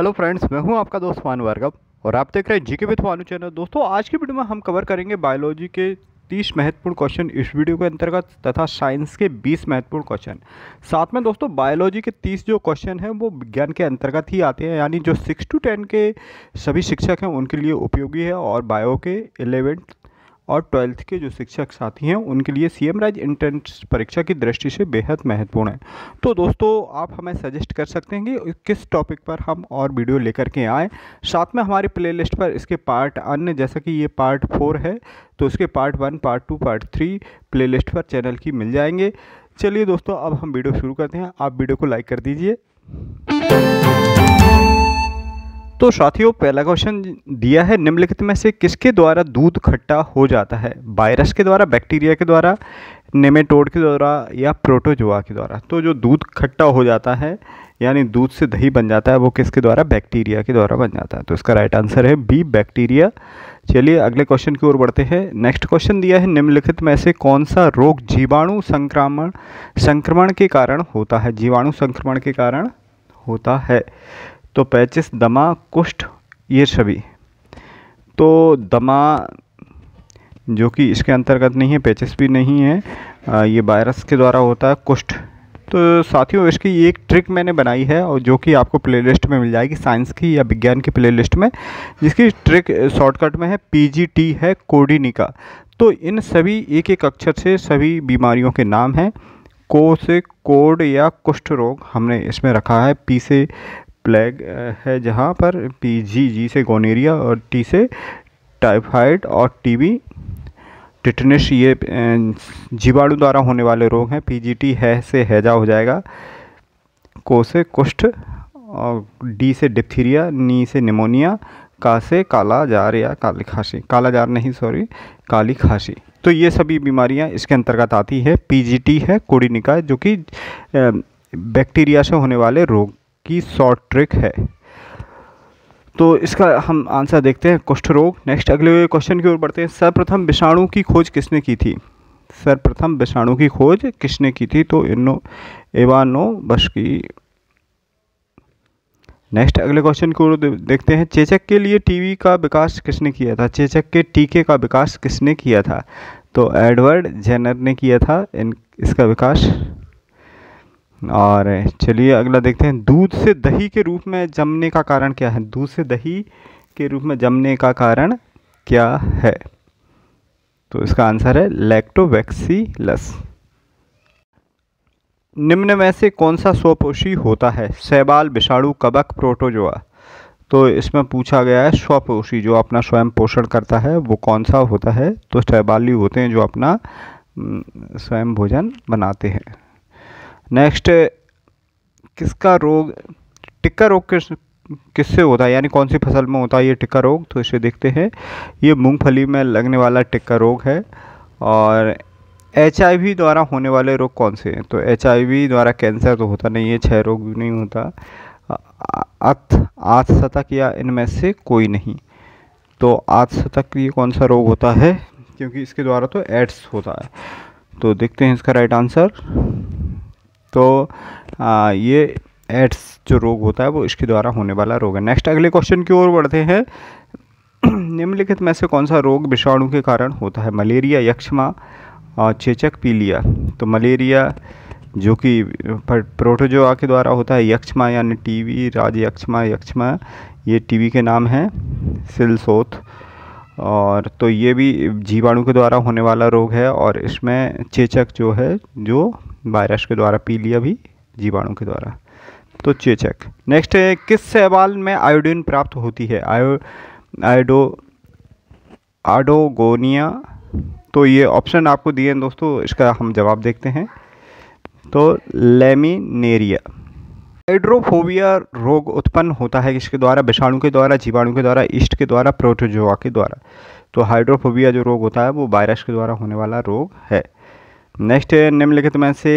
hello friends मैं हूं आपका दोस्त मान भार्गव और आप देख रहे हैं जीके विथ मानू चैनल दोस्तों आज की वीडियो में हम कवर करेंगे बायोलॉजी के तीस महत्वपूर्ण क्वेश्चन इस वीडियो के अंतर्गत तथा साइंस के बीस महत्वपूर्ण क्वेश्चन साथ में दोस्तों बायोलॉजी के तीस जो क्वेश्चन हैं वो विज्ञान के अंतर्गत ही आते हैं यानी जो सिक्स टू टेन के सभी शिक्षक हैं उनके लिए उपयोगी है और बायो के इलेवेंथ और ट्वेल्थ के जो शिक्षक साथी हैं उनके लिए सी एम राइज एंट्रेंस परीक्षा की दृष्टि से बेहद महत्वपूर्ण है तो दोस्तों आप हमें सजेस्ट कर सकते हैं कि किस टॉपिक पर हम और वीडियो लेकर के आएँ साथ में हमारी प्ले पर इसके पार्ट अन्य जैसा कि ये पार्ट फोर है तो इसके part one part two part three play पर चैनल की मिल जाएंगे चलिए दोस्तों अब हम वीडियो शुरू करते हैं आप वीडियो को लाइक कर दीजिए तो साथियों पहला क्वेश्चन दिया है निम्नलिखित में से किसके द्वारा दूध खट्टा हो जाता है वायरस के द्वारा बैक्टीरिया के द्वारा नेमेटोड के द्वारा या प्रोटोजोआ के द्वारा तो जो दूध खट्टा हो जाता है यानी दूध से दही बन जाता है वो किसके द्वारा बैक्टीरिया के द्वारा बन जाता है तो इसका राइट आंसर है बी बैक्टीरिया चलिए अगले क्वेश्चन की ओर बढ़ते हैं नेक्स्ट क्वेश्चन दिया है निम्नलिखित में से कौन सा रोग जीवाणु संक्रमण संक्रमण के कारण होता है जीवाणु संक्रमण के कारण होता है तो पैचिस दमा कुष्ठ ये सभी तो दमा जो कि इसके अंतर्गत नहीं है पैचिस भी नहीं है ये वायरस के द्वारा होता है कुष्ठ तो साथियों इसकी एक ट्रिक मैंने बनाई है और जो कि आपको प्लेलिस्ट में मिल जाएगी साइंस की या विज्ञान की प्लेलिस्ट में जिसकी ट्रिक शॉर्टकट में है पीजीटी है कोडिनिका तो इन सभी एक एक अक्षर से सभी बीमारियों के नाम हैं को से कोड या कुष्ठ रोग हमने इसमें रखा है पी से प्लेग uh, है जहाँ पर पी जी जी से गोनेरिया और टी से टाइफाइड और टीबी टिटनिश ये uh, जीवाणु द्वारा होने वाले रोग हैं पीजीटी है से हैजा हो जाएगा को से कुष्ठ और डी से डिप्थीरिया नी से निमोनिया का से काला जार या काली खांसी काला जार नहीं सॉरी काली खांसी तो ये सभी बीमारियां इसके अंतर्गत आती है पीजीटी है कोड़ी निकाय जो कि बैक्टीरिया uh, से होने वाले रोग की शॉर्ट ट्रिक है तो इसका हम आंसर देखते हैं कुष्ठ रोग नेक्स्ट अगले क्वेश्चन की ओर बढ़ते हैं सर्वप्रथम विषाणु की खोज किसने की थी सर्वप्रथम विषाणु की खोज किसने की थी तो इनो एवानो बश की नेक्स्ट अगले क्वेश्चन की ओर देखते हैं चेचक के लिए टीवी का विकास किसने किया था चेचक के टीके का विकास किसने किया था तो एडवर्ड जेनर ने किया था इन इसका विकास और चलिए अगला देखते हैं दूध से दही के रूप में जमने का कारण क्या है दूध से दही के रूप में जमने का कारण क्या है तो इसका आंसर है लैक्टोवैक्सीलस निम्न में से कौन सा स्वपोषी होता है शैबाल विषाणु कबक प्रोटोजोआ तो इसमें पूछा गया है स्वपोषी जो अपना स्वयं पोषण करता है वो कौन सा होता है तो शैबाली होते हैं जो अपना स्वयं भोजन बनाते हैं नेक्स्ट किसका रोग टिक्का रोग किस किससे होता है यानी कौन सी फसल में होता है ये टिक्का रोग तो इसे देखते हैं ये मूंगफली में लगने वाला टिक्का रोग है और एच द्वारा होने वाले रोग कौन से हैं तो एच द्वारा कैंसर तो होता नहीं है छह रोग भी नहीं होता अथ आत्सतक या इनमें से कोई नहीं तो शतक ये कौन सा रोग होता है क्योंकि इसके द्वारा तो एड्स होता है तो देखते हैं इसका राइट आंसर तो आ, ये एड्स जो रोग होता है वो इसके द्वारा होने वाला रोग है नेक्स्ट अगले क्वेश्चन की ओर बढ़ते हैं निम्नलिखित में से कौन सा रोग विषाणु के कारण होता है मलेरिया यक्षमा और चेचक पीलिया तो मलेरिया जो कि प्रोटोजोआ के द्वारा होता है यक्षमा यानी टीवी राज यक्षमा यक्षमा ये टीवी के नाम हैं सिलसोथ और तो ये भी जीवाणु के द्वारा होने वाला रोग है और इसमें चेचक जो है जो वायरस के द्वारा पी लिया भी जीवाणु के द्वारा तो चेचक नेक्स्ट है किस शैवाल में आयोडीन प्राप्त होती है आयो आयोडो आडोगोनिया तो ये ऑप्शन आपको दिए हैं दोस्तों इसका हम जवाब देखते हैं तो लेमिनेरिया हाइड्रोफोबिया रोग उत्पन्न होता है किसके द्वारा विषाणु के द्वारा जीवाणु के द्वारा ईस्ट के द्वारा प्रोटोजोआ के द्वारा तो हाइड्रोफोबिया जो रोग होता है वो वायरस के द्वारा होने वाला रोग है नेक्स्ट निम्नलिखित में से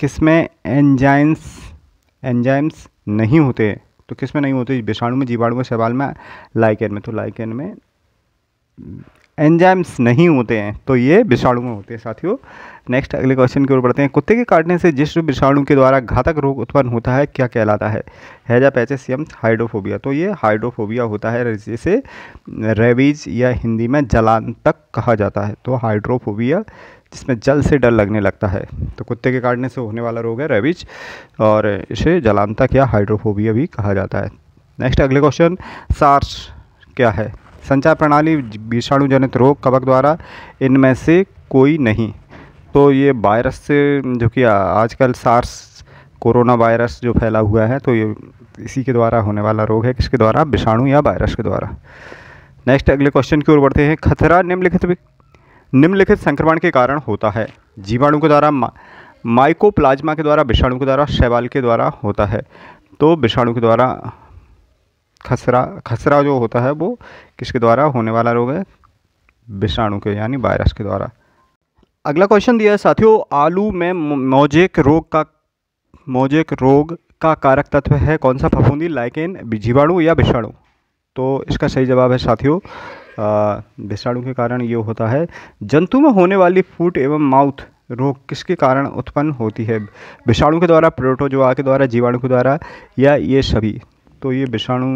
किसमें एंजाइम्स एंजाइम्स नहीं होते तो किसमें नहीं होते विषाणु में जीवाणु में सवाल में लाइकेन में तो लाइकेन में एंजाइम्स नहीं होते हैं तो ये विषाणु में होते हैं साथियों नेक्स्ट अगले क्वेश्चन की ओर बढ़ते हैं कुत्ते के काटने से जिस विषाणु के द्वारा घातक रोग उत्पन्न होता है क्या कहलाता है हैजा पैचेसियम हाइड्रोफोबिया तो ये हाइड्रोफोबिया होता है जिसे रेबीज या हिंदी में जलान तक कहा जाता है तो हाइड्रोफोबिया जिसमें जल से डर लगने लगता है तो कुत्ते के काटने से होने वाला रोग है रेबीज और इसे जलांतक या हाइड्रोफोबिया भी कहा जाता है नेक्स्ट अगले क्वेश्चन सार्स क्या है संचार प्रणाली विषाणु जनित रोग कवक द्वारा इनमें से कोई नहीं तो ये वायरस से जो कि आजकल सार्स कोरोना वायरस जो फैला हुआ है तो ये इसी के द्वारा होने वाला रोग है किसके द्वारा विषाणु या वायरस के द्वारा नेक्स्ट अगले क्वेश्चन की ओर बढ़ते हैं खतरा निम्नलिखित निम्नलिखित संक्रमण के कारण होता है जीवाणु के द्वारा माइकोप्लाज्मा के द्वारा विषाणु के द्वारा शैवाल के द्वारा होता है तो विषाणु के द्वारा खसरा खसरा जो होता है वो किसके द्वारा होने वाला रोग है विषाणु के यानी वायरस के द्वारा अगला क्वेश्चन दिया है साथियों आलू में मोजेक रोग का मोजेक रोग का कारक तत्व है कौन सा फफूंदी लाइकेन जीवाणु या विषाणु तो इसका सही जवाब है साथियों विषाणु के कारण ये होता है जंतु में होने वाली फूट एवं माउथ रोग किसके कारण उत्पन्न होती है विषाणु के द्वारा प्रोटोजोआ के द्वारा जीवाणु के द्वारा या ये सभी तो ये विषाणु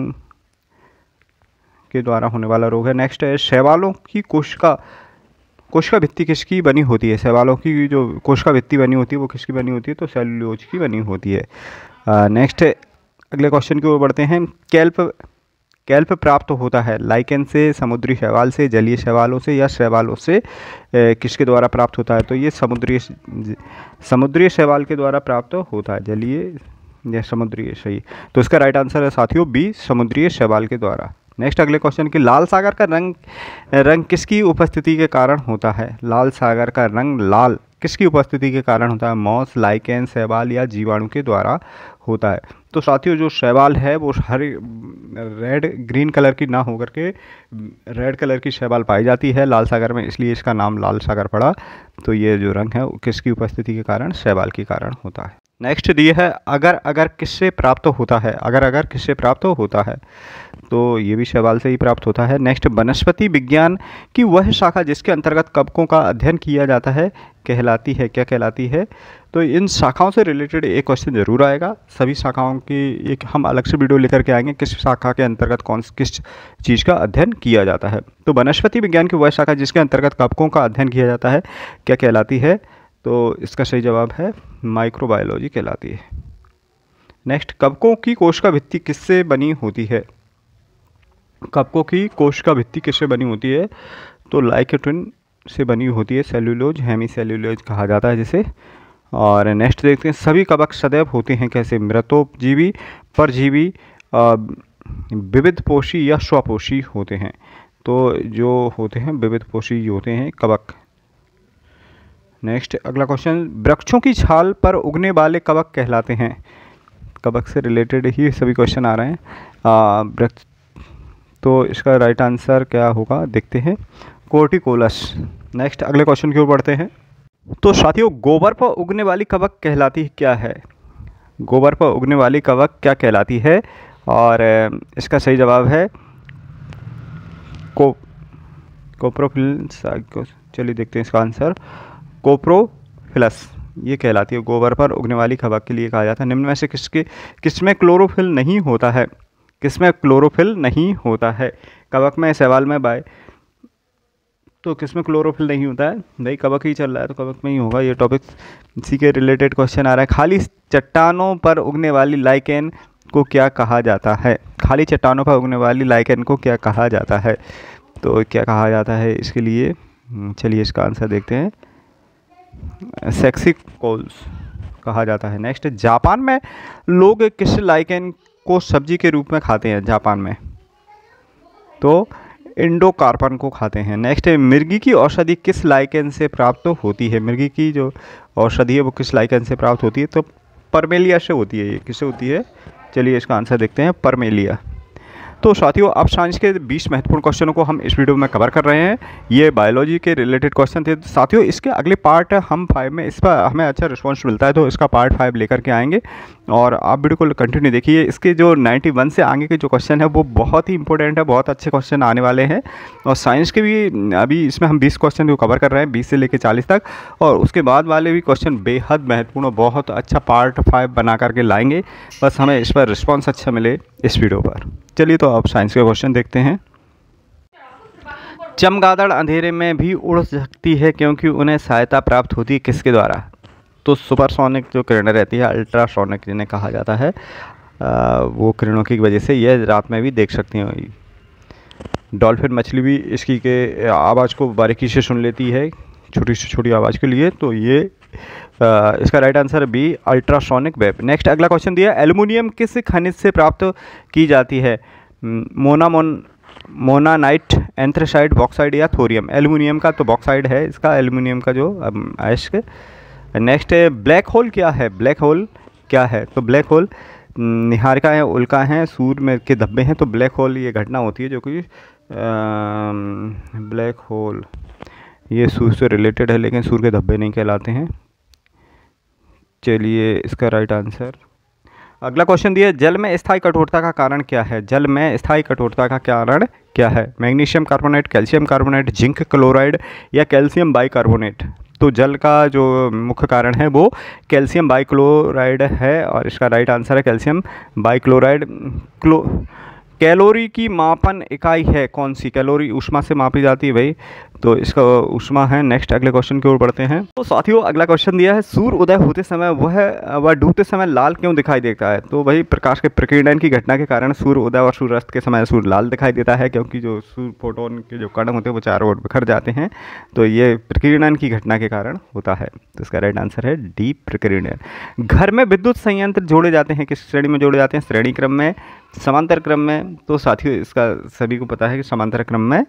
के द्वारा होने वाला रोग है नेक्स्ट है शैवालों की कोशिका कोशिका भित्ति किसकी बनी होती है शैवालों की जो कोशिका भित्ति बनी होती है वो किसकी बनी होती है तो सेलुलोज की बनी होती है नेक्स्ट अगले क्वेश्चन की ओर बढ़ते हैं कैल्प कैल्प प्राप्त होता है लाइकेन से समुद्री शैवाल से जलीय शैवालों से या शैवालों से किसके द्वारा प्राप्त होता है तो ये समुद्री समुद्री शैवाल के द्वारा प्राप्त होता है जलीय यह समुद्रीय सही तो इसका राइट आंसर है साथियों बी समुद्रीय शैवाल के द्वारा नेक्स्ट अगले क्वेश्चन कि लाल सागर का रंग रंग किसकी उपस्थिति के कारण होता है लाल सागर का रंग लाल किसकी उपस्थिति के कारण होता है मॉस लाइकेन शैवाल या जीवाणु के द्वारा होता है तो साथियों जो शैवाल है वो हर रेड ग्रीन कलर की ना होकर के रेड कलर की शैवाल पाई जाती है लाल सागर में इसलिए इसका नाम लाल सागर पड़ा तो ये जो रंग है किसकी उपस्थिति के कारण शैवाल के कारण होता है नेक्स्ट दिए है अगर अगर किससे प्राप्त होता है अगर अगर किससे प्राप्त होता है तो ये भी सवाल से ही प्राप्त होता है नेक्स्ट वनस्पति विज्ञान की वह शाखा जिसके अंतर्गत कबकों का अध्ययन किया जाता है कहलाती है क्या कहलाती है तो इन शाखाओं से रिलेटेड एक क्वेश्चन ज़रूर आएगा सभी शाखाओं की एक हम अलग से वीडियो लेकर के आएंगे किस शाखा के अंतर्गत कौन किस चीज़ का अध्ययन किया जाता है तो वनस्पति विज्ञान की वह शाखा जिसके अंतर्गत कवकों का अध्ययन किया जाता है क्या कहलाती है तो इसका सही जवाब है माइक्रोबायोलॉजी कहलाती है नेक्स्ट कवकों की कोशिका भित्ति किससे बनी होती है कवकों की कोशिका भित्ति किससे बनी होती है तो लाइकेटिन से बनी होती है सेल्यूलोज हेमी सेल्यूलोज कहा जाता है जिसे और नेक्स्ट देखते हैं सभी कवक सदैव होते हैं कैसे मृतोपजीवी परजीवी विविध पोषी या स्वपोषी होते हैं तो जो होते हैं विविध पोषी होते हैं कवक नेक्स्ट अगला क्वेश्चन वृक्षों की छाल पर उगने वाले कवक कहलाते हैं कवक से रिलेटेड ही सभी क्वेश्चन आ रहे हैं वृक्ष तो इसका राइट आंसर क्या होगा देखते हैं कोर्टिकोलस नेक्स्ट अगले क्वेश्चन की ओर पढ़ते हैं तो साथियों गोबर पर उगने वाली कवक कहलाती क्या है गोबर पर उगने वाली कवक क्या कहलाती है और इसका सही जवाब है को कोप्रोफिल चलिए देखते हैं इसका आंसर कोप्रोफिलस ये कहलाती है गोबर पर उगने वाली खबक के लिए कहा जाता है निम्न में से किसके किसमें क्लोरोफिल नहीं होता है किसमें क्लोरोफिल नहीं होता है कबक में सवाल में बाय तो किसमें क्लोरोफिल नहीं होता है भाई कबक ही चल रहा है तो कबक में ही होगा ये टॉपिक इसी के रिलेटेड क्वेश्चन आ रहा है खाली चट्टानों पर उगने वाली लाइकेन को क्या कहा जाता है खाली चट्टानों पर उगने वाली लाइकेन को क्या कहा जाता है तो क्या कहा जाता है इसके लिए हम्म, चलिए इसका आंसर देखते हैं सेक्सी कोल्स कहा जाता है नेक्स्ट जापान में लोग किस लाइकेन को सब्जी के रूप में खाते हैं जापान में तो इंडोकार्पन को खाते हैं नेक्स्ट है मिर्गी की औषधि किस लाइकेन से प्राप्त होती है मिर्गी की जो औषधि है वो किस लाइकेन से प्राप्त होती है तो परमेलिया से होती है ये किससे होती है चलिए इसका आंसर देखते हैं परमेलिया तो साथियों अब साइंस के 20 महत्वपूर्ण क्वेश्चनों को हम इस वीडियो में कवर कर रहे हैं ये बायोलॉजी के रिलेटेड क्वेश्चन थे साथियों इसके अगले पार्ट हम फाइव में इस पर हमें अच्छा रिस्पॉन्स मिलता है तो इसका पार्ट फाइव लेकर के आएंगे और आप वीडियो को कंटिन्यू देखिए इसके जो नाइन्टी से आगे के जो क्वेश्चन है वो बहुत ही इंपॉर्टेंट है बहुत अच्छे क्वेश्चन आने वाले हैं और साइंस के भी अभी इसमें हम बीस क्वेश्चन को कवर कर रहे हैं बीस से लेकर चालीस तक और उसके बाद वाले भी क्वेश्चन बेहद महत्वपूर्ण और बहुत अच्छा पार्ट फाइव बना करके लाएंगे बस हमें इस पर रिस्पॉन्स अच्छा मिले इस वीडियो पर चलिए तो आप साइंस का क्वेश्चन देखते हैं चमगादड़ अंधेरे में भी उड़ सकती है क्योंकि उन्हें सहायता प्राप्त होती है किसके द्वारा तो सुपरसोनिक जो किरणें रहती है अल्ट्रासोनिक जिन्हें कहा जाता है आ, वो किरणों की वजह से यह रात में भी देख सकती हैं डॉल्फिन मछली भी इसकी के आवाज़ को बारीकी से सुन लेती है छोटी से छोटी आवाज़ के लिए तो ये इसका right answer B ultrasonic wave next अगला क्वेश्चन दिया एल्युमिनियम किस खनिज से प्राप्त की जाती है hmm, मोनामोन मोनानाइट एंथ्रेसाइड बॉक्साइड या थोरियम एल्युमिनियम का तो बॉक्साइड है इसका एल्युमिनियम का जो um, अयस्क नेक्स्ट है ब्लैक होल क्या है ब्लैक होल क्या है तो ब्लैक होल निहारिका है उल्का है सूर्य में के धब्बे हैं तो ब्लैक होल ये घटना होती है जो कि ब्लैक um, होल ये सूर्य से रिलेटेड है लेकिन सूर्य के धब्बे नहीं कहलाते हैं चलिए इसका राइट आंसर अगला क्वेश्चन दिया जल में स्थायी कठोरता का कारण क्या है जल में स्थायी कठोरता का कारण क्या है magnesium carbonate calcium carbonate zinc chloride या कैल्शियम बाइकार्बोनेट तो जल का जो मुख्य कारण है वो कैल्शियम बाइक्लोराइड है और इसका राइट आंसर है कैल्शियम बाइक्लोराइड क्लो कैलोरी की मापन इकाई है कौन सी कैलोरी उष्मा से मापी जाती है भाई तो इसका उष्मा है नेक्स्ट अगले क्वेश्चन की ओर बढ़ते हैं तो साथियों अगला क्वेश्चन दिया है सूर्य उदय होते समय वह वह डूबते समय लाल क्यों दिखाई देता है तो वही प्रकाश के प्रकीर्णन की घटना के कारण सूर्य उदय और सूर्यास्त के समय सूर्य लाल दिखाई देता है क्योंकि जो सूर्य फोटोन के जो कण होते हैं वो चारों ओर बिखर जाते हैं तो ये प्रकीर्णन की घटना के कारण होता है तो इसका राइट आंसर है डी प्रकीर्णन घर में विद्युत संयंत्र जोड़े जाते हैं किस श्रेणी में जोड़े जाते हैं श्रेणी क्रम में समांतर क्रम में तो साथियों इसका सभी को पता है कि समांतर क्रम में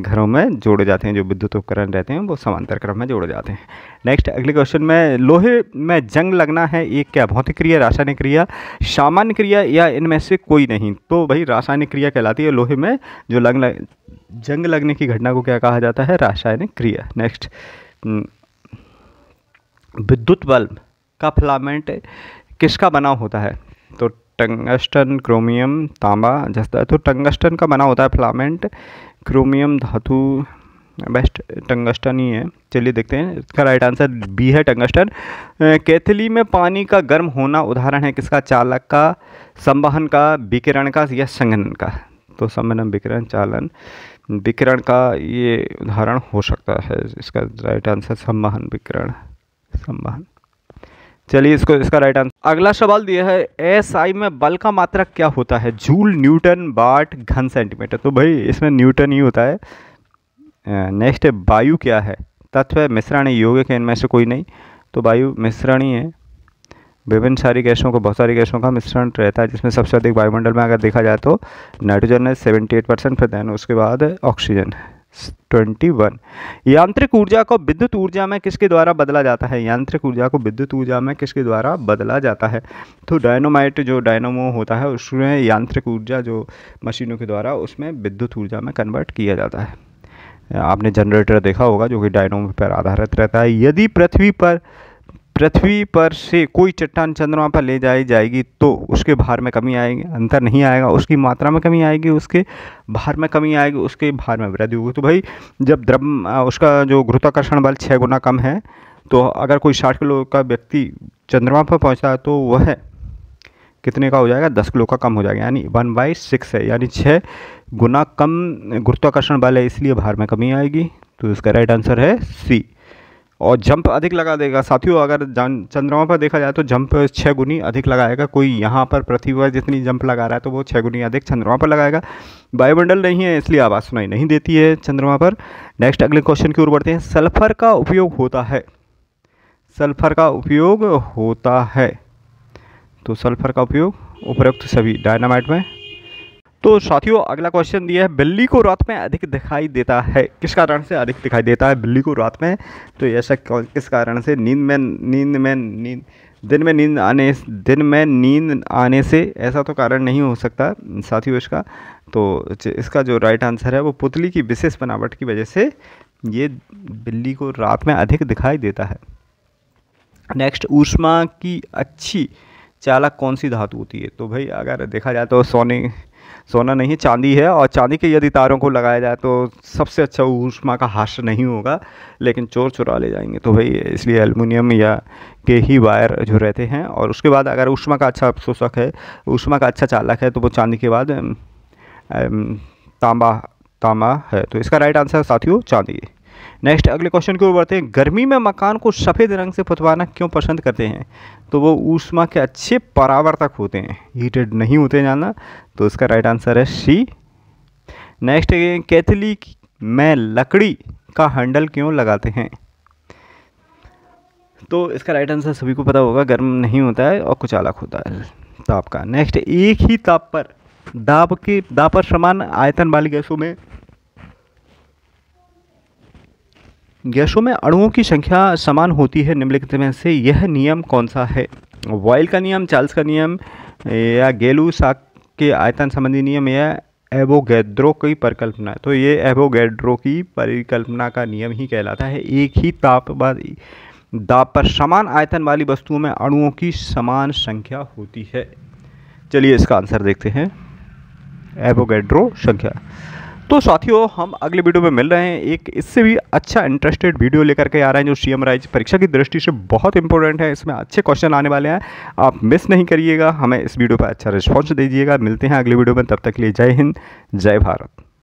घरों में जोड़े जाते हैं हैं जो विद्युत उपकरण रहते हैं वो समांतर क्रम में जोड़े जाते हैं नेक्स्ट अगले क्वेश्चन में लोहे में जंग लगना है एक क्या भौतिक क्रिया रासायनिक क्रिया सामान्य क्रिया या इनमें से कोई नहीं तो भाई रासायनिक क्रिया कहलाती है लोहे में जो लग जंग लगने की घटना को क्या कहा जाता है रासायनिक क्रिया नेक्स्ट हम्म, विद्युत बल्ब का फिलामेंट किसका बना होता है तो टंगस्टन क्रोमियम तांबा जस्ता तो टंगस्टन का बना होता है फिलामेंट क्रोमियम धातु बेस्ट टंगस्टन ही है चलिए देखते हैं इसका राइट आंसर बी है टंगस्टन कैथली में पानी का गर्म होना उदाहरण है किसका चालक का संवहन का विकिरण का या संघनन का तो संवहन विकिरण चालन विकिरण का ये उदाहरण हो सकता है इसका राइट आंसर संवहन विकिरण संवहन चलिए इसको इसका राइट आंसर अगला सवाल दिया है एस आई में बल का मात्रक क्या होता है जूल न्यूटन बाट घन सेंटीमीटर तो भाई इसमें न्यूटन ही होता है नेक्स्ट है वायु क्या है तत्व है मिश्रण योग यौगिक है इनमें से कोई नहीं तो वायु मिश्रणी है विभिन्न सारी गैसों का बहुत सारी गैसों का मिश्रण रहता है जिसमें सबसे अधिक वायुमंडल में अगर देखा जाए तो नाइट्रोजन है सेवेंटी एट परसेंट फिर दैन उसके बाद ऑक्सीजन ट्वेंटी वन यांत्रिक ऊर्जा को विद्युत ऊर्जा में किसके द्वारा बदला जाता है यांत्रिक ऊर्जा को विद्युत ऊर्जा में किसके द्वारा बदला जाता है तो डायनोमाइट जो डायनोमो होता है उसमें यांत्रिक ऊर्जा जो मशीनों के द्वारा उसमें विद्युत ऊर्जा में कन्वर्ट किया जाता है आपने जनरेटर देखा होगा जो कि डायनोम पर आधारित रहता है यदि पृथ्वी पर पृथ्वी पर से कोई चट्टान चंद्रमा पर ले जाई जाएगी तो उसके भार में कमी आएगी अंतर नहीं आएगा उसकी मात्रा में कमी आएगी उसके भार में कमी आएगी उसके भार में वृद्धि होगी तो भाई जब द्रव उसका जो गुरुत्वाकर्षण बल छः गुना कम है तो अगर कोई साठ किलो का व्यक्ति चंद्रमा पर पहुंचता है तो वह कितने का हो जाएगा दस किलो का कम हो जाएगा यानी वन बाई सिक्स है यानी छः गुना कम गुरुत्वाकर्षण बल है इसलिए भार में कमी आएगी तो इसका राइट आंसर है सी और जंप अधिक लगा देगा साथियों अगर जान चंद्रमा पर देखा जाए तो जंप छः गुनी अधिक लगाएगा कोई यहाँ पर पृथ्वी पर जितनी जंप लगा रहा है तो वो छः गुनी अधिक चंद्रमा पर लगाएगा वायुमंडल नहीं है इसलिए आवाज़ सुनाई नहीं देती है चंद्रमा पर नेक्स्ट अगले क्वेश्चन की ओर बढ़ते हैं सल्फर का उपयोग होता है सल्फर का उपयोग होता है तो सल्फर का उपयोग उपरोक्त सभी डायनामाइट में तो साथियों अगला क्वेश्चन दिया है बिल्ली को रात में अधिक दिखाई देता है किस कारण से अधिक दिखाई देता है बिल्ली को रात में तो ऐसा किस कारण से नींद में नींद में नींद दिन में नींद आने दिन में नींद आने से ऐसा तो कारण नहीं हो सकता साथियों इसका तो इसका जो राइट आंसर है वो पुतली की विशेष बनावट की वजह से ये बिल्ली को रात में अधिक दिखाई देता है नेक्स्ट ऊष्मा की अच्छी चालक कौन सी धातु होती है तो भाई अगर देखा जाए तो सोने सोना नहीं है चांदी है और चांदी के यदि तारों को लगाया जाए तो सबसे अच्छा ऊष्मा का हास्य नहीं होगा लेकिन चोर चुरा ले जाएंगे तो भाई इसलिए एलमिनियम या के ही वायर जो रहते हैं और उसके बाद अगर ऊष्मा का अच्छा शोषक है ऊष्मा का अच्छा चालक है तो वो चांदी के बाद तांबा तांबा है तो इसका राइट आंसर साथियों चांदी नेक्स्ट अगले क्वेश्चन की ओर बढ़ते हैं गर्मी में मकान को सफ़ेद रंग से पुतवाना क्यों पसंद करते हैं तो वो ऊष्मा के अच्छे परावर्तक होते हैं हीटेड नहीं होते जाना तो इसका राइट आंसर है सी नेक्स्ट कैथली में लकड़ी का हैंडल क्यों लगाते हैं तो इसका राइट आंसर सभी को पता होगा गर्म नहीं होता है और कुछ अलग होता है ताप का नेक्स्ट एक ही ताप पर दाब के दाब पर समान आयतन वाली गैसों में गैसों में अणुओं की संख्या समान होती है निम्नलिखित में से यह नियम कौन सा है वॉयल का नियम चार्ल्स का नियम या गेलू साक के आयतन संबंधी नियम या एवोगेड्रो की परिकल्पना तो ये एबोगैड्रो की परिकल्पना का नियम ही कहलाता है एक ही ताप दाप पर समान आयतन वाली वस्तुओं में अणुओं की समान संख्या होती है चलिए इसका आंसर देखते हैं एवोगेड्रो संख्या तो साथियों हम अगले वीडियो में मिल रहे हैं एक इससे भी अच्छा इंटरेस्टेड वीडियो लेकर के आ रहे हैं जो सी एम राइज परीक्षा की दृष्टि से बहुत इंपॉर्टेंट है इसमें अच्छे क्वेश्चन आने वाले हैं आप मिस नहीं करिएगा हमें इस वीडियो पर अच्छा रिस्पॉन्स दीजिएगा मिलते हैं अगले वीडियो में तब तक के लिए जय हिंद जय भारत